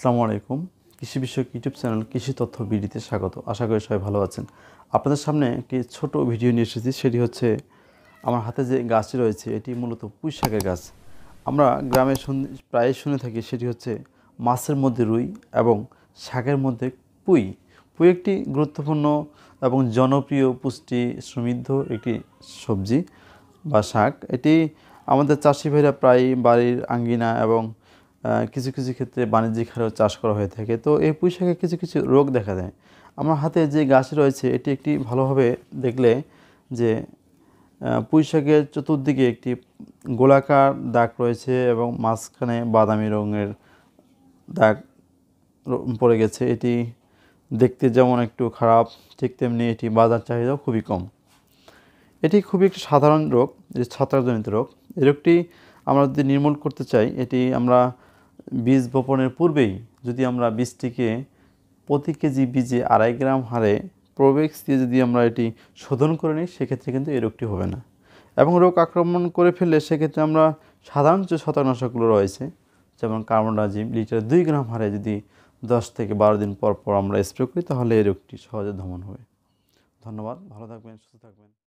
আসসালামু আলাইকুম কৃষি বিষয়ক ইউটিউব চ্যানেল কৃষি তথ্য বিডিতে স্বাগত আশা করি সবাই ভালো আছেন আপনাদের সামনে একটি ছোট ভিডিও নিয়ে এসেছি সেটি হচ্ছে আমার হাতে যে গাছটি রয়েছে এটি মূলত পুঁই শাকের গাছ আমরা গ্রামে প্রায় শুনে থাকি সেটি হচ্ছে মাছের মধ্যে রুই এবং শাকের মধ্যে পুঁই পুঁই একটি গুরুত্বপূর্ণ এবং জনপ্রিয় পুষ্টি সমৃদ্ধ একটি সবজি বা শাক এটি আমাদের চাষি ভাইরা প্রায় বাড়ির আঙ্গিনা এবং কিছু কিছু ক্ষেত্রে বাণিজ্যিক হারে চাষ করা হয়ে থাকে তো এই পুঁই শাকে কিছু কিছু রোগ দেখা দেয় আমার হাতে যে গাছ রয়েছে এটি একটি ভালোভাবে দেখলে যে পুঁই শাকের চতুর্দিকে একটি গোলাকার দাগ রয়েছে এবং মাঝখানে বাদামি রঙের দাগ পড়ে গেছে এটি দেখতে যেমন একটু খারাপ ঠিক তেমনি এটি বাজার চাহিদাও খুবই কম এটি খুবই একটি সাধারণ রোগ যে ছত্রাকজনিত রোগ এই রোগটি আমরা যদি নির্মূল করতে চাই এটি আমরা বীজ বপনের পূর্বেই যদি আমরা বীজটিকে প্রতি কেজি বীজে আড়াই গ্রাম হারে প্রোবেক্স দিয়ে যদি আমরা এটি শোধন করে নিই সেক্ষেত্রে কিন্তু এই রোগটি হবে না এবং রোগ আক্রমণ করে ফেললে সেক্ষেত্রে আমরা সাধারণ যে শতকনাশকগুলো রয়েছে যেমন কার্বনডাজিম লিটার দুই গ্রাম হারে যদি দশ থেকে বারো দিন পর পর আমরা স্প্রে করি তাহলে এই রোগটি সহজে ধমন হবে ধন্যবাদ ভালো থাকবেন সুস্থ থাকবেন